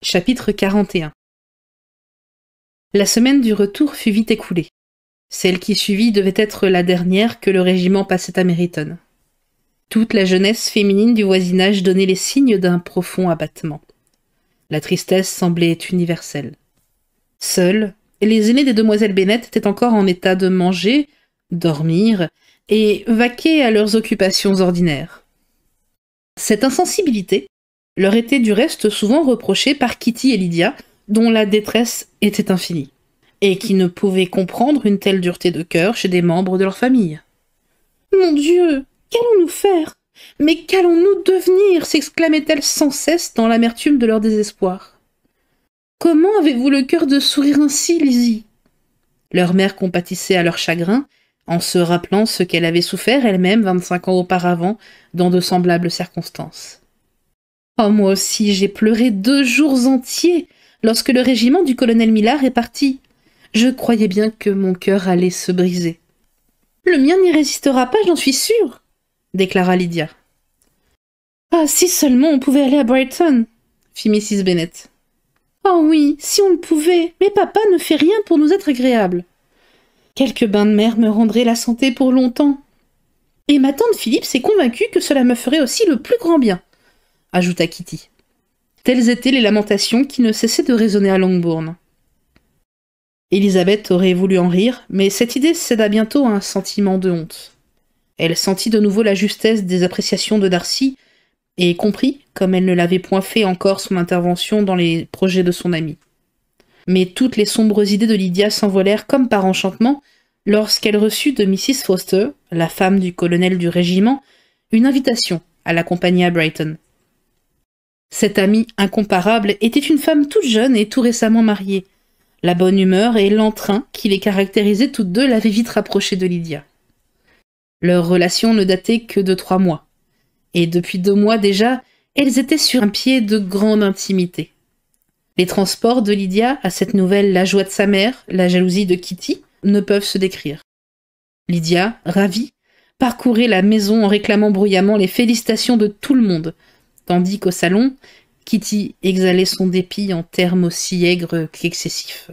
Chapitre 41 La semaine du retour fut vite écoulée. Celle qui suivit devait être la dernière que le régiment passait à Meryton. Toute la jeunesse féminine du voisinage donnait les signes d'un profond abattement. La tristesse semblait universelle. Seules, les aînés des demoiselles Bennett étaient encore en état de manger, dormir et vaquer à leurs occupations ordinaires. Cette insensibilité leur était du reste souvent reprochée par Kitty et Lydia, dont la détresse était infinie, et qui ne pouvaient comprendre une telle dureté de cœur chez des membres de leur famille. Mon Dieu, qu'allons-nous faire Mais qu'allons-nous devenir s'exclamait-elle sans cesse dans l'amertume de leur désespoir. Comment avez-vous le cœur de sourire ainsi, Lizzie Leur mère compatissait à leur chagrin, en se rappelant ce qu'elle avait souffert elle-même vingt-cinq ans auparavant dans de semblables circonstances. Oh, moi aussi, j'ai pleuré deux jours entiers lorsque le régiment du colonel Millard est parti. Je croyais bien que mon cœur allait se briser. Le mien n'y résistera pas, j'en suis sûre, déclara Lydia. Ah, si seulement on pouvait aller à Brighton, fit Mrs. Bennett. Oh ah oui, si on le pouvait, mais papa ne fait rien pour nous être agréable. Quelques bains de mer me rendraient la santé pour longtemps. Et ma tante Philippe s'est convaincue que cela me ferait aussi le plus grand bien ajouta Kitty. Telles étaient les lamentations qui ne cessaient de résonner à Longbourn. Elisabeth aurait voulu en rire, mais cette idée céda bientôt à un sentiment de honte. Elle sentit de nouveau la justesse des appréciations de Darcy et comprit, comme elle ne l'avait point fait encore son intervention dans les projets de son amie. Mais toutes les sombres idées de Lydia s'envolèrent comme par enchantement lorsqu'elle reçut de Mrs. Foster, la femme du colonel du régiment, une invitation à l'accompagner à Brighton. Cette amie incomparable était une femme toute jeune et tout récemment mariée. La bonne humeur et l'entrain qui les caractérisaient toutes deux l'avaient vite rapprochée de Lydia. Leur relation ne datait que de trois mois. Et depuis deux mois déjà, elles étaient sur un pied de grande intimité. Les transports de Lydia à cette nouvelle, la joie de sa mère, la jalousie de Kitty, ne peuvent se décrire. Lydia, ravie, parcourait la maison en réclamant bruyamment les félicitations de tout le monde, tandis qu'au salon, Kitty exhalait son dépit en termes aussi aigres qu'excessifs.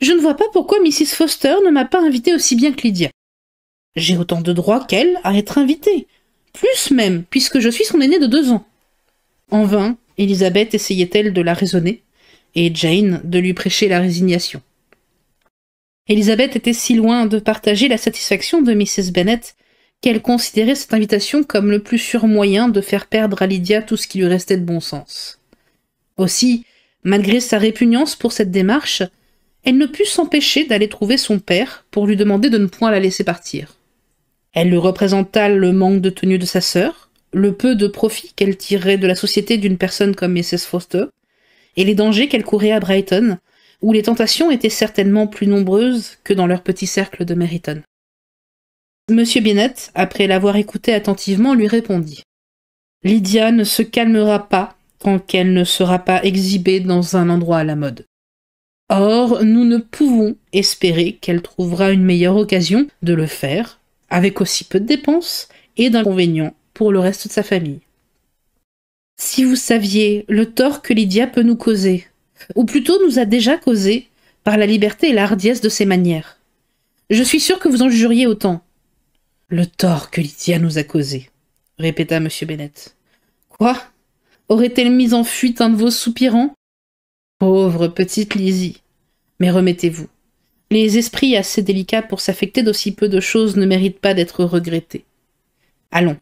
Je ne vois pas pourquoi Mrs. Foster ne m'a pas invitée aussi bien que Lydia. J'ai autant de droits qu'elle à être invitée, plus même, puisque je suis son aînée de deux ans. En vain, Elisabeth essayait-elle de la raisonner, et Jane de lui prêcher la résignation. Elisabeth était si loin de partager la satisfaction de Mrs. Bennet qu'elle considérait cette invitation comme le plus sûr moyen de faire perdre à Lydia tout ce qui lui restait de bon sens. Aussi, malgré sa répugnance pour cette démarche, elle ne put s'empêcher d'aller trouver son père pour lui demander de ne point la laisser partir. Elle lui représenta le manque de tenue de sa sœur, le peu de profit qu'elle tirerait de la société d'une personne comme Mrs. Foster, et les dangers qu'elle courait à Brighton, où les tentations étaient certainement plus nombreuses que dans leur petit cercle de Meryton. Monsieur Bennett, après l'avoir écouté attentivement, lui répondit. Lydia ne se calmera pas tant qu'elle ne sera pas exhibée dans un endroit à la mode. Or, nous ne pouvons espérer qu'elle trouvera une meilleure occasion de le faire, avec aussi peu de dépenses et d'inconvénients pour le reste de sa famille. Si vous saviez le tort que Lydia peut nous causer, ou plutôt nous a déjà causé, par la liberté et la hardiesse de ses manières. Je suis sûre que vous en juriez autant. Le tort que Lydia nous a causé, répéta M. Bennett. Quoi Aurait-elle mis en fuite un de vos soupirants Pauvre petite Lizzie. Mais remettez-vous. Les esprits assez délicats pour s'affecter d'aussi peu de choses ne méritent pas d'être regrettés. Allons.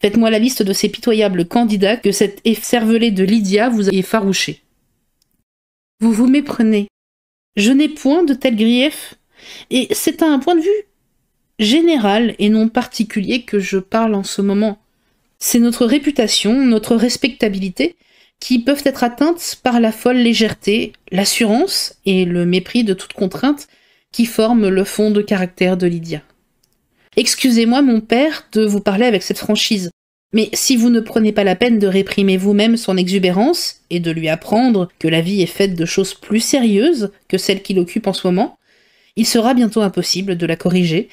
Faites-moi la liste de ces pitoyables candidats que cette cervelée de Lydia vous a effarouchés. Vous vous méprenez. Je n'ai point de tels griefs, et c'est un point de vue général et non particulier que je parle en ce moment. C'est notre réputation, notre respectabilité, qui peuvent être atteintes par la folle légèreté, l'assurance et le mépris de toute contrainte qui forment le fond de caractère de Lydia. Excusez-moi, mon père, de vous parler avec cette franchise, mais si vous ne prenez pas la peine de réprimer vous-même son exubérance et de lui apprendre que la vie est faite de choses plus sérieuses que celles qu'il occupe en ce moment, il sera bientôt impossible de la corriger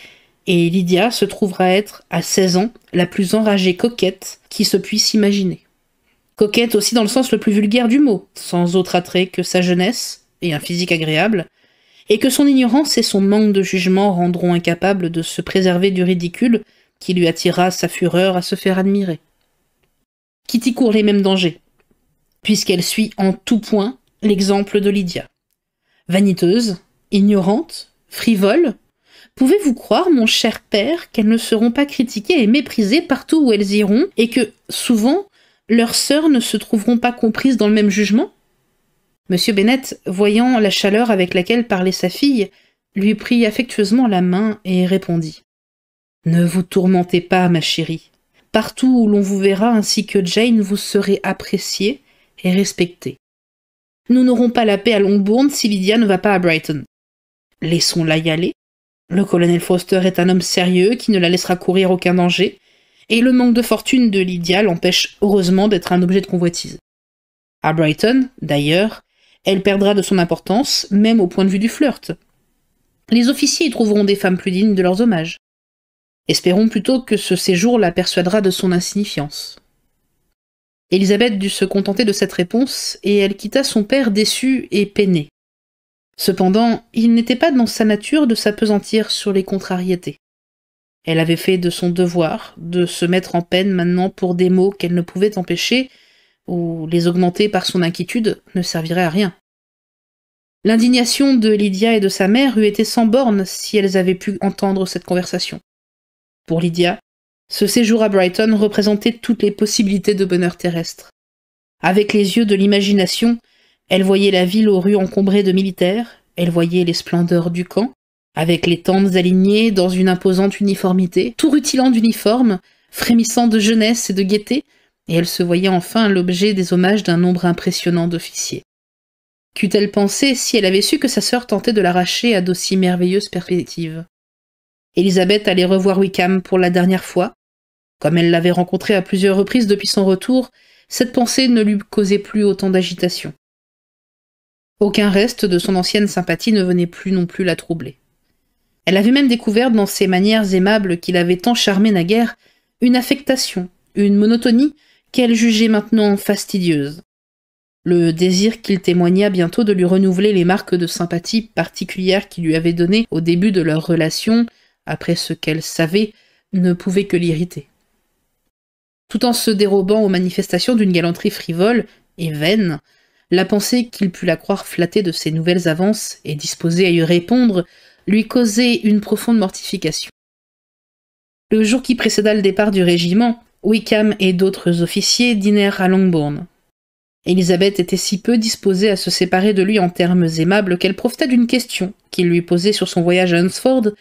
et Lydia se trouvera être, à 16 ans, la plus enragée coquette qui se puisse imaginer. Coquette aussi dans le sens le plus vulgaire du mot, sans autre attrait que sa jeunesse et un physique agréable, et que son ignorance et son manque de jugement rendront incapable de se préserver du ridicule qui lui attira sa fureur à se faire admirer. Kitty court les mêmes dangers, puisqu'elle suit en tout point l'exemple de Lydia. Vaniteuse, ignorante, frivole, Pouvez-vous croire, mon cher père, qu'elles ne seront pas critiquées et méprisées partout où elles iront, et que, souvent, leurs sœurs ne se trouveront pas comprises dans le même jugement Monsieur Bennett, voyant la chaleur avec laquelle parlait sa fille, lui prit affectueusement la main et répondit. Ne vous tourmentez pas, ma chérie. Partout où l'on vous verra ainsi que Jane, vous serez appréciée et respectée. Nous n'aurons pas la paix à Longbourn si Lydia ne va pas à Brighton. Laissons-la y aller, le colonel Foster est un homme sérieux qui ne la laissera courir aucun danger, et le manque de fortune de Lydia l'empêche heureusement d'être un objet de convoitise. À Brighton, d'ailleurs, elle perdra de son importance, même au point de vue du flirt. Les officiers y trouveront des femmes plus dignes de leurs hommages. Espérons plutôt que ce séjour la persuadera de son insignifiance. Elisabeth dut se contenter de cette réponse, et elle quitta son père déçu et peiné. Cependant, il n'était pas dans sa nature de s'apesantir sur les contrariétés. Elle avait fait de son devoir de se mettre en peine maintenant pour des maux qu'elle ne pouvait empêcher, ou les augmenter par son inquiétude ne servirait à rien. L'indignation de Lydia et de sa mère eût été sans bornes si elles avaient pu entendre cette conversation. Pour Lydia, ce séjour à Brighton représentait toutes les possibilités de bonheur terrestre. Avec les yeux de l'imagination, elle voyait la ville aux rues encombrées de militaires, elle voyait les splendeurs du camp, avec les tentes alignées dans une imposante uniformité, tout rutilant d'uniformes, frémissant de jeunesse et de gaieté, et elle se voyait enfin l'objet des hommages d'un nombre impressionnant d'officiers. Qu'eût-elle pensé si elle avait su que sa sœur tentait de l'arracher à d'aussi merveilleuses perspectives Elisabeth allait revoir Wickham pour la dernière fois. Comme elle l'avait rencontré à plusieurs reprises depuis son retour, cette pensée ne lui causait plus autant d'agitation. Aucun reste de son ancienne sympathie ne venait plus non plus la troubler. Elle avait même découvert dans ses manières aimables qu'il avait tant charmé naguère une affectation, une monotonie qu'elle jugeait maintenant fastidieuse. Le désir qu'il témoigna bientôt de lui renouveler les marques de sympathie particulières qu'il lui avait données au début de leur relation, après ce qu'elle savait, ne pouvait que l'irriter. Tout en se dérobant aux manifestations d'une galanterie frivole et vaine, la pensée qu'il pût la croire flattée de ses nouvelles avances et disposée à y répondre lui causait une profonde mortification. Le jour qui précéda le départ du régiment, Wickham et d'autres officiers dînèrent à Longbourn. Elisabeth était si peu disposée à se séparer de lui en termes aimables qu'elle profita d'une question qu'il lui posait sur son voyage à Hunsford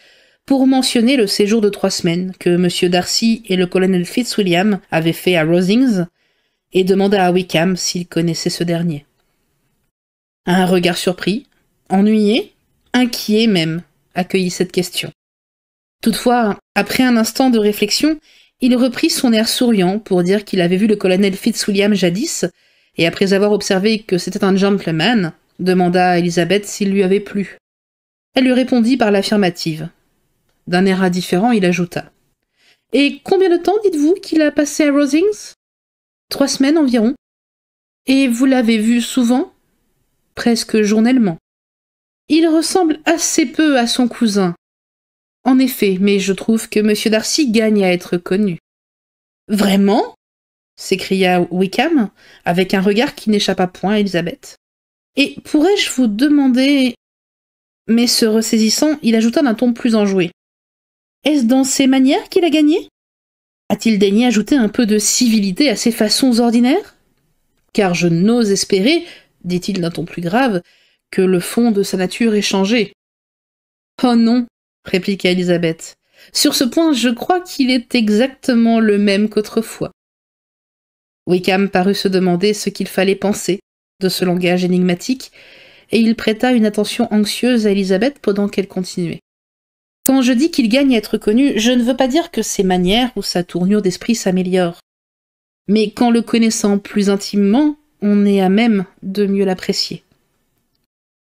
pour mentionner le séjour de trois semaines que M. Darcy et le colonel Fitzwilliam avaient fait à Rosings et demanda à Wickham s'il connaissait ce dernier. Un regard surpris, ennuyé, inquiet même, accueillit cette question. Toutefois, après un instant de réflexion, il reprit son air souriant pour dire qu'il avait vu le colonel Fitzwilliam jadis, et après avoir observé que c'était un gentleman, demanda à Elisabeth s'il lui avait plu. Elle lui répondit par l'affirmative. D'un air indifférent, il ajouta. Et combien de temps dites-vous qu'il a passé à Rosings Trois semaines environ. Et vous l'avez vu souvent presque journellement. Il ressemble assez peu à son cousin. En effet, mais je trouve que M. Darcy gagne à être connu. Vraiment s'écria Wickham, avec un regard qui n'échappa point à Elisabeth. Et pourrais-je vous demander. Mais se ressaisissant, il ajouta d'un ton plus enjoué. Est-ce dans ses manières qu'il a gagné A-t-il daigné ajouter un peu de civilité à ses façons ordinaires Car je n'ose espérer dit-il d'un ton plus grave, que le fond de sa nature est changé. Oh non, répliqua Elisabeth. Sur ce point, je crois qu'il est exactement le même qu'autrefois. Wickham parut se demander ce qu'il fallait penser de ce langage énigmatique, et il prêta une attention anxieuse à Elisabeth pendant qu'elle continuait. Quand je dis qu'il gagne à être connu, je ne veux pas dire que ses manières ou sa tournure d'esprit s'améliorent. Mais qu'en le connaissant plus intimement, on est à même de mieux l'apprécier.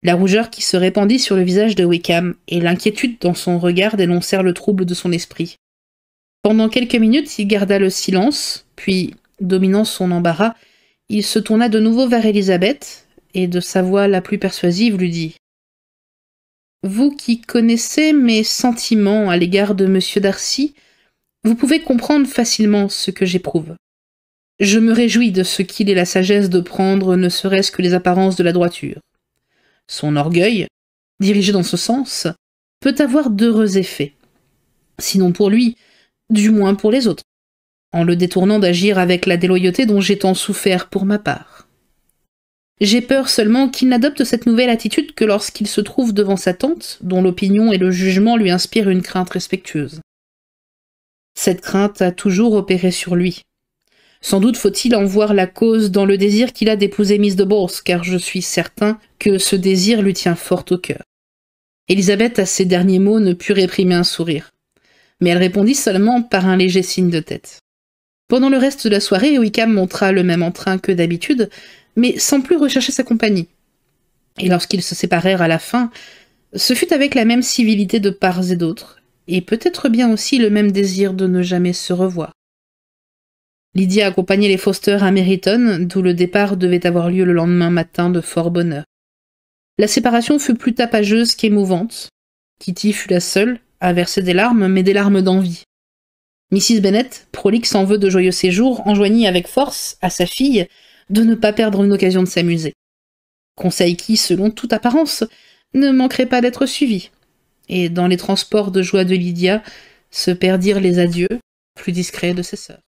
La rougeur qui se répandit sur le visage de Wickham et l'inquiétude dans son regard dénoncèrent le trouble de son esprit. Pendant quelques minutes, il garda le silence, puis, dominant son embarras, il se tourna de nouveau vers Elisabeth et, de sa voix la plus persuasive, lui dit Vous qui connaissez mes sentiments à l'égard de M. Darcy, vous pouvez comprendre facilement ce que j'éprouve. Je me réjouis de ce qu'il ait la sagesse de prendre ne serait-ce que les apparences de la droiture. Son orgueil, dirigé dans ce sens, peut avoir d'heureux effets. Sinon pour lui, du moins pour les autres, en le détournant d'agir avec la déloyauté dont j'ai tant souffert pour ma part. J'ai peur seulement qu'il n'adopte cette nouvelle attitude que lorsqu'il se trouve devant sa tante, dont l'opinion et le jugement lui inspirent une crainte respectueuse. Cette crainte a toujours opéré sur lui, sans doute faut-il en voir la cause dans le désir qu'il a d'épouser Miss de Bourse, car je suis certain que ce désir lui tient fort au cœur. Elisabeth, à ces derniers mots, ne put réprimer un sourire, mais elle répondit seulement par un léger signe de tête. Pendant le reste de la soirée, Wickham montra le même entrain que d'habitude, mais sans plus rechercher sa compagnie. Et lorsqu'ils se séparèrent à la fin, ce fut avec la même civilité de part et d'autre, et peut-être bien aussi le même désir de ne jamais se revoir. Lydia accompagnait les Foster à Meryton, d'où le départ devait avoir lieu le lendemain matin de fort bonne heure. La séparation fut plus tapageuse qu'émouvante. Kitty fut la seule à verser des larmes, mais des larmes d'envie. Mrs. Bennet, prolixe en vœu de joyeux séjour, enjoignit avec force à sa fille de ne pas perdre une occasion de s'amuser. Conseil qui, selon toute apparence, ne manquerait pas d'être suivi. Et dans les transports de joie de Lydia, se perdirent les adieux, plus discrets de ses sœurs.